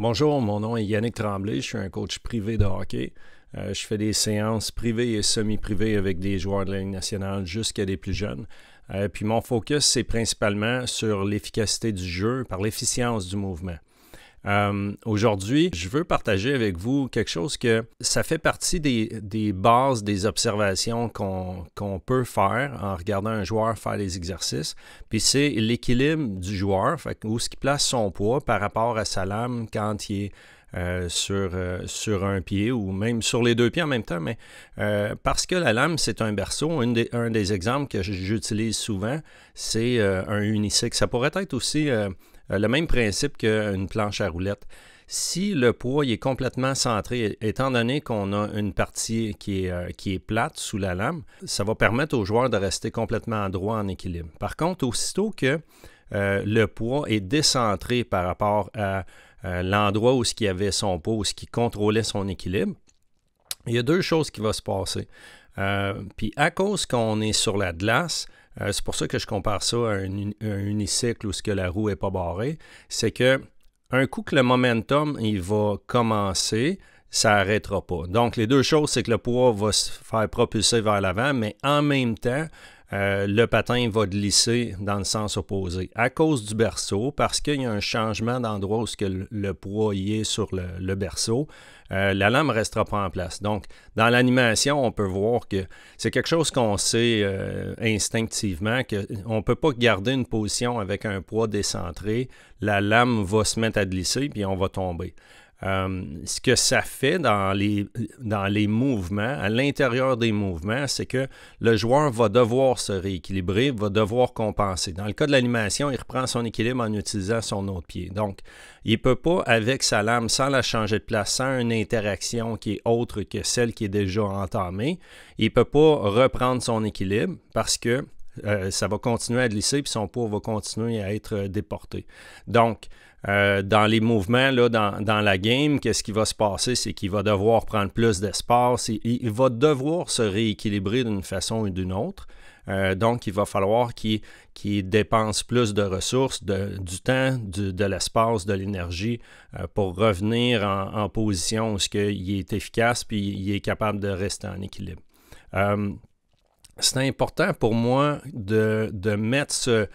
Bonjour, mon nom est Yannick Tremblay, je suis un coach privé de hockey. Euh, je fais des séances privées et semi-privées avec des joueurs de la Ligue nationale jusqu'à des plus jeunes. Euh, puis mon focus, c'est principalement sur l'efficacité du jeu par l'efficience du mouvement. Euh, aujourd'hui, je veux partager avec vous quelque chose que ça fait partie des, bases, des observations qu'on peut faire en regardant un joueur faire les exercices. Puis c'est l'équilibre du joueur, fait, où ce qui place son poids par rapport à sa lame quand il est euh, euh, sur, un pied ou même sur les deux pieds en même temps, mais parce que la lame, c'est un berceau, un des exemples que j'utilise souvent, c'est un unisex. Ça pourrait être aussi euh, le même principe qu'une planche à roulettes. Si le poids est complètement centré, étant donné qu'on a une partie qui est, euh, plate sous la lame, ça va permettre au joueur de rester complètement droit en équilibre. Par contre, aussitôt que euh, le poids est décentré par rapport à l'endroit où ce qui avait son poids, où ce qui contrôlait son équilibre, il y a deux choses qui vont se passer. Euh, puis à cause qu'on est sur la glace, euh, c'est pour ça que je compare ça à un, unicycle où ce que la roue n'est pas barrée, c'est que un coup que le momentum il va commencer, ça n'arrêtera pas. Donc les deux choses, c'est que le poids va se faire propulser vers l'avant, mais en même temps, euh, le patin va glisser dans le sens opposé à cause du berceau, parce qu'il y a un changement d'endroit où ce que le, poids y est sur le, berceau. Euh, la lame ne restera pas en place. Donc, dans l'animation, on peut voir que c'est quelque chose qu'on sait euh, instinctivement, qu'on ne peut pas garder une position avec un poids décentré. La lame va se mettre à glisser, puis on va tomber. Euh, ce que ça fait dans les, dans les mouvements, à l'intérieur des mouvements, c'est que le joueur va devoir se rééquilibrer, va devoir compenser. Dans le cas de l'animation, il reprend son équilibre en utilisant son autre pied. Donc, il ne peut pas, avec sa lame, sans la changer de place, sans une interaction qui est autre que celle qui est déjà entamée, il ne peut pas reprendre son équilibre parce que euh, ça va continuer à glisser, puis son poids va continuer à être euh, déporté. Donc, euh, dans les mouvements, là, dans, la game, qu'est-ce qui va se passer? C'est qu'il va devoir prendre plus d'espace, il, va devoir se rééquilibrer d'une façon ou d'une autre. donc, il va falloir qu'il dépense plus de ressources, du temps, de l'espace, de l'énergie pour revenir en, position où -ce il est efficace puis il est capable de rester en équilibre. C'est important pour moi de, mettre ce,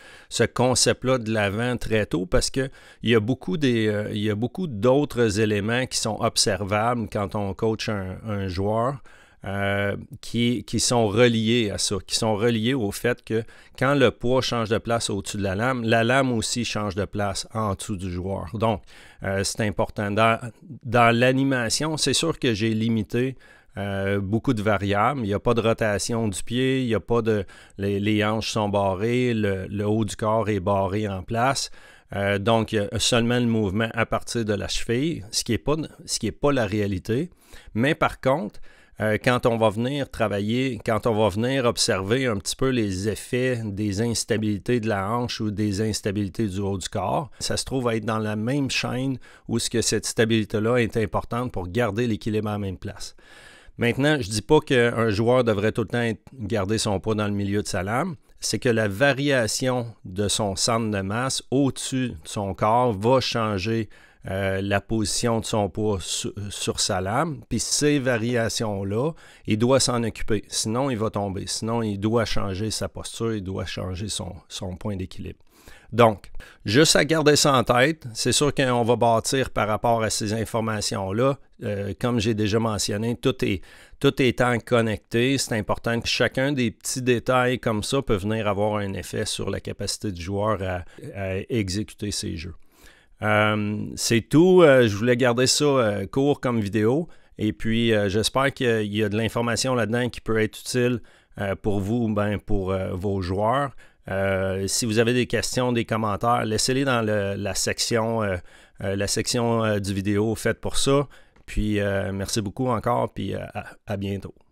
concept-là de l'avant très tôt parce qu'il y a beaucoup des, euh, il y a beaucoup d'autres éléments qui sont observables quand on coach un, joueur. Euh, qui, sont reliés à ça, qui sont reliés au fait que quand le poids change de place au-dessus de la lame, la lame aussi change de place en dessous du joueur. Donc, euh, c'est important. Dans, dans l'animation, c'est sûr que j'ai limité euh, beaucoup de variables. Il n'y a pas de rotation du pied, il n'y a pas de. Les, hanches sont barrées, le, haut du corps est barré en place. Euh, donc, seulement le mouvement à partir de la cheville, ce qui n'est pas, la réalité. Mais par contre, euh, quand on va venir travailler, quand on va venir observer un petit peu les effets des instabilités de la hanche ou des instabilités du haut du corps, ça se trouve à être dans la même chaîne où ce que cette stabilité-là est importante pour garder l'équilibre à la même place. Maintenant, je ne dis pas qu'un joueur devrait tout le temps garder son poids dans le milieu de sa lame. C'est que la variation de son centre de masse au-dessus de son corps va changer euh, la position de son poids sur, sa lame. Puis ces variations-là, il doit s'en occuper. Sinon, il va tomber. Sinon, il doit changer sa posture, il doit changer son, point d'équilibre. Donc, juste à garder ça en tête, c'est sûr qu'on va bâtir par rapport à ces informations-là. Euh, comme j'ai déjà mentionné, tout est, tout étant connecté, c'est important que chacun des petits détails comme ça peut venir avoir un effet sur la capacité du joueur à exécuter ses jeux. Euh, c'est tout. Euh, je voulais garder ça euh, court comme vidéo. Et puis, j'espère qu'il y a de l'information là-dedans qui peut être utile pour vous, ben, pour vos joueurs. si vous avez des questions, des commentaires, laissez-les dans la section, la section du vidéo faite pour ça. Puis merci beaucoup encore, puis à bientôt.